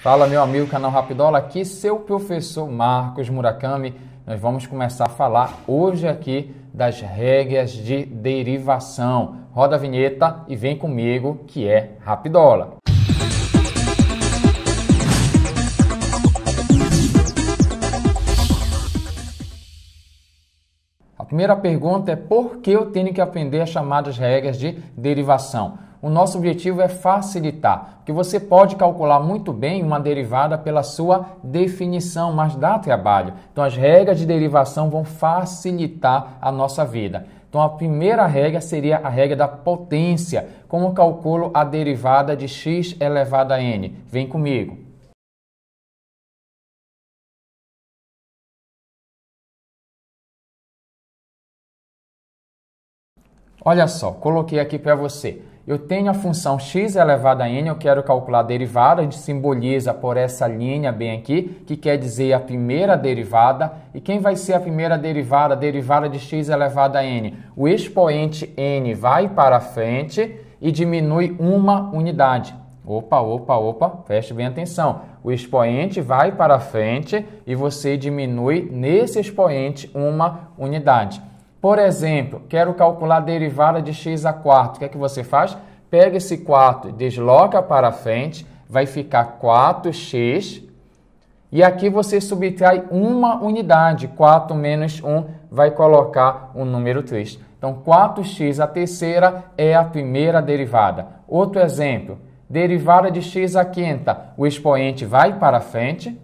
Fala, meu amigo, canal Rapidola, aqui seu professor Marcos Murakami. Nós vamos começar a falar hoje aqui das regras de derivação. Roda a vinheta e vem comigo que é Rapidola. A primeira pergunta é por que eu tenho que aprender as chamadas regras de derivação? o nosso objetivo é facilitar, porque você pode calcular muito bem uma derivada pela sua definição, mas dá trabalho. Então as regras de derivação vão facilitar a nossa vida. Então a primeira regra seria a regra da potência. Como calculo a derivada de x elevado a n? Vem comigo. Olha só, coloquei aqui para você. Eu tenho a função x elevada a n, eu quero calcular a derivada, a gente simboliza por essa linha bem aqui, que quer dizer a primeira derivada. E quem vai ser a primeira derivada? A derivada de x elevada a n. O expoente n vai para frente e diminui uma unidade. Opa, opa, opa, preste bem atenção. O expoente vai para frente e você diminui nesse expoente uma unidade. Por exemplo, quero calcular a derivada de x a quarto. O que é que você faz? Pega esse 4, desloca para frente, vai ficar 4x. E aqui você subtrai uma unidade. 4 menos 1 vai colocar o número 3. Então, 4x, a terceira, é a primeira derivada. Outro exemplo, derivada de x a quinta. O expoente vai para frente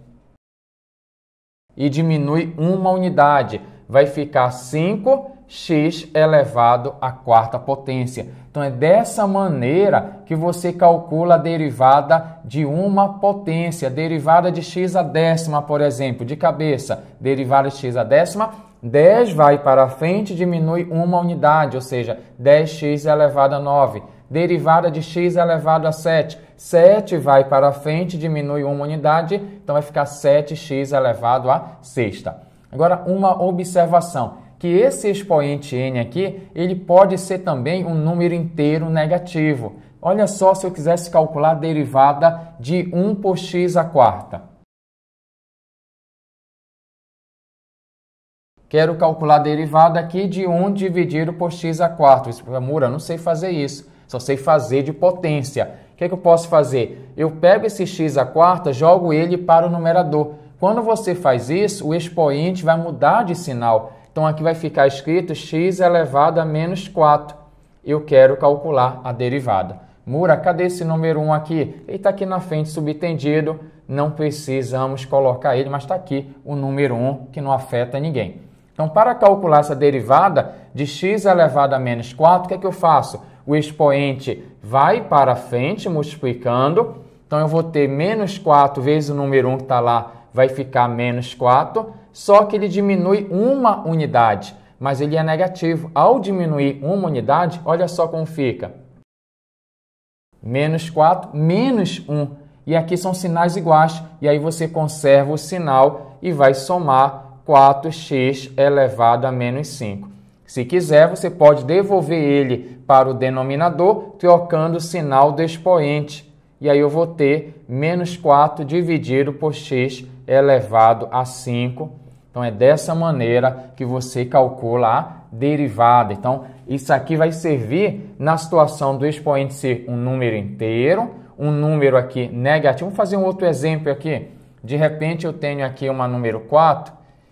e diminui uma unidade vai ficar 5x elevado à quarta potência. Então é dessa maneira que você calcula a derivada de uma potência, derivada de x à décima, por exemplo, de cabeça, derivada de x à décima, 10 vai para frente, diminui uma unidade, ou seja, 10x elevado a 9. Derivada de x elevado a 7. 7 vai para frente, diminui uma unidade, então vai ficar 7x elevado a sexta. Agora, uma observação, que esse expoente n aqui, ele pode ser também um número inteiro negativo. Olha só se eu quisesse calcular a derivada de 1 por x à quarta. Quero calcular a derivada aqui de 1 dividido por x à quarta. Mura, não sei fazer isso, só sei fazer de potência. O que, é que eu posso fazer? Eu pego esse x à quarta, jogo ele para o numerador. Quando você faz isso, o expoente vai mudar de sinal. Então aqui vai ficar escrito x elevado a menos 4. Eu quero calcular a derivada. Mura, cadê esse número 1 aqui? Ele está aqui na frente, subtendido. Não precisamos colocar ele, mas está aqui o número 1, que não afeta ninguém. Então, para calcular essa derivada de x elevado a menos 4, o que é que eu faço? O expoente vai para frente multiplicando. Então, eu vou ter menos 4 vezes o número 1 que está lá vai ficar menos 4, só que ele diminui uma unidade, mas ele é negativo. Ao diminuir uma unidade, olha só como fica. Menos 4, menos 1. E aqui são sinais iguais, e aí você conserva o sinal e vai somar 4x elevado a menos 5. Se quiser, você pode devolver ele para o denominador trocando o sinal do expoente. E aí eu vou ter menos 4 dividido por x elevado a 5. Então é dessa maneira que você calcula a derivada. Então isso aqui vai servir na situação do expoente ser um número inteiro, um número aqui negativo. Vamos fazer um outro exemplo aqui. De repente eu tenho aqui uma número 4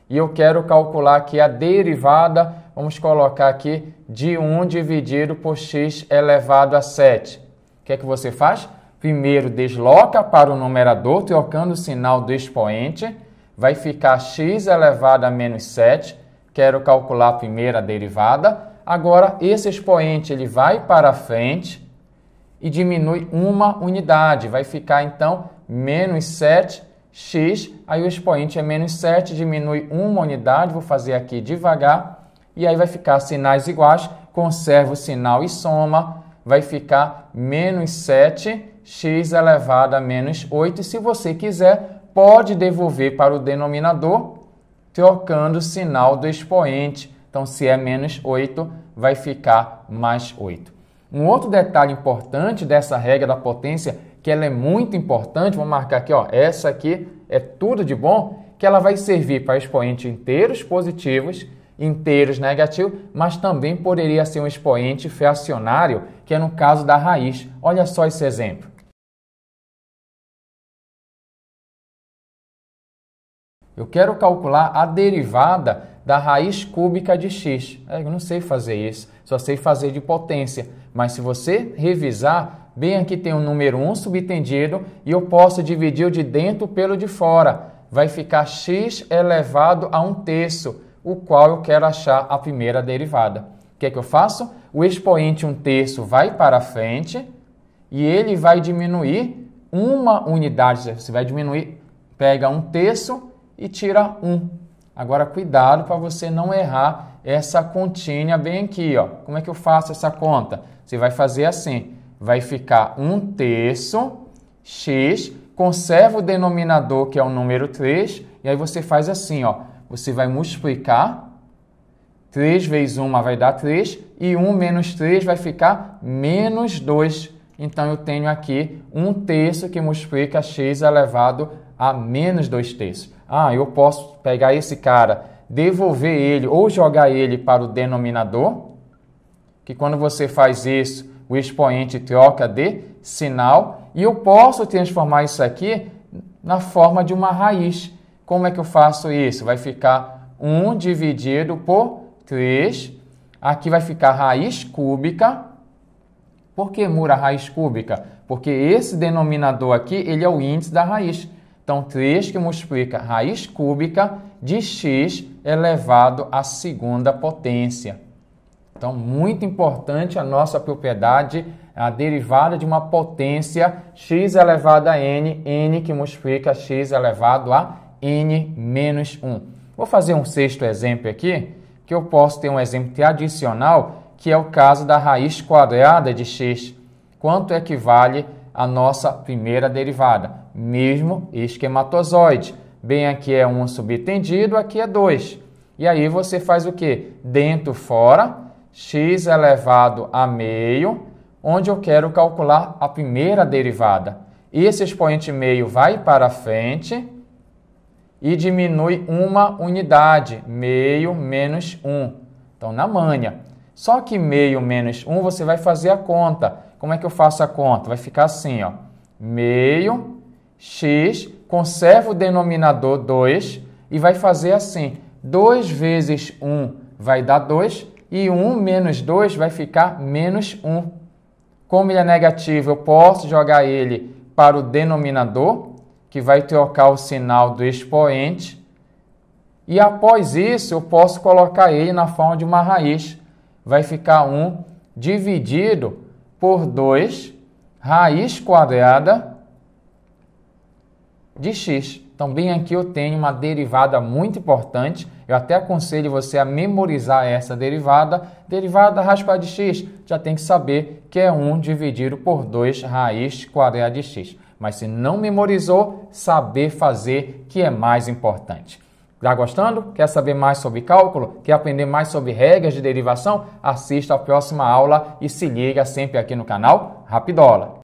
e eu quero calcular aqui a derivada, vamos colocar aqui de 1 dividido por x elevado a 7. O que é que você faz? Primeiro, desloca para o numerador, trocando o sinal do expoente. Vai ficar x elevado a menos 7. Quero calcular a primeira derivada. Agora, esse expoente ele vai para frente e diminui uma unidade. Vai ficar, então, menos 7x. Aí o expoente é menos 7, diminui uma unidade. Vou fazer aqui devagar. E aí vai ficar sinais iguais. Conserva o sinal e soma. Vai ficar menos 7 x elevado a menos 8. E se você quiser, pode devolver para o denominador trocando o sinal do expoente. Então, se é menos 8, vai ficar mais 8. Um outro detalhe importante dessa regra da potência, que ela é muito importante, vou marcar aqui, ó, essa aqui é tudo de bom, que ela vai servir para expoentes inteiros positivos, inteiros negativos, mas também poderia ser um expoente fracionário, que é no caso da raiz. Olha só esse exemplo. Eu quero calcular a derivada da raiz cúbica de x. É, eu não sei fazer isso, só sei fazer de potência. Mas se você revisar, bem aqui tem o número 1 subtendido e eu posso dividir o de dentro pelo de fora. Vai ficar x elevado a 1 terço, o qual eu quero achar a primeira derivada. O que é que eu faço? O expoente 1 terço vai para frente e ele vai diminuir uma unidade. Você vai diminuir, pega 1 terço e tira 1. Agora, cuidado para você não errar essa continha bem aqui. Ó. Como é que eu faço essa conta? Você vai fazer assim. Vai ficar 1 terço x, conserva o denominador, que é o número 3, e aí você faz assim. ó. Você vai multiplicar 3 vezes 1 vai dar 3 e 1 menos 3 vai ficar menos 2. Então eu tenho aqui 1 terço que multiplica x elevado a menos 2 terços ah, eu posso pegar esse cara, devolver ele ou jogar ele para o denominador, que quando você faz isso, o expoente troca de sinal, e eu posso transformar isso aqui na forma de uma raiz. Como é que eu faço isso? Vai ficar 1 dividido por 3, aqui vai ficar raiz cúbica. Por que mura raiz cúbica? Porque esse denominador aqui, ele é o índice da raiz. Então, três que multiplica raiz cúbica de x elevado à segunda potência. Então, muito importante a nossa propriedade, a derivada de uma potência x elevado a n, n que multiplica x elevado a n menos 1. Vou fazer um sexto exemplo aqui, que eu posso ter um exemplo tradicional, que é o caso da raiz quadrada de x. Quanto equivale é a nossa primeira derivada? mesmo esquematozoide. Bem, aqui é um subtendido, aqui é 2. E aí você faz o que? Dentro, fora, x elevado a meio, onde eu quero calcular a primeira derivada. Esse expoente meio vai para frente e diminui uma unidade, meio menos 1. Então, na manha. Só que meio menos 1 você vai fazer a conta. Como é que eu faço a conta? Vai ficar assim, ó. Meio x, conserva o denominador 2 e vai fazer assim: 2 vezes 1 vai dar 2 e 1 menos 2 vai ficar menos 1. Como ele é negativo, eu posso jogar ele para o denominador, que vai trocar o sinal do expoente. E após isso, eu posso colocar ele na forma de uma raiz. Vai ficar 1 dividido por 2, raiz quadrada de x. Também então, aqui eu tenho uma derivada muito importante. Eu até aconselho você a memorizar essa derivada. Derivada raspa de x, já tem que saber que é 1 dividido por 2 raiz quadrada de x. Mas se não memorizou, saber fazer que é mais importante. Está gostando? Quer saber mais sobre cálculo? Quer aprender mais sobre regras de derivação? Assista a próxima aula e se liga sempre aqui no canal Rapidola.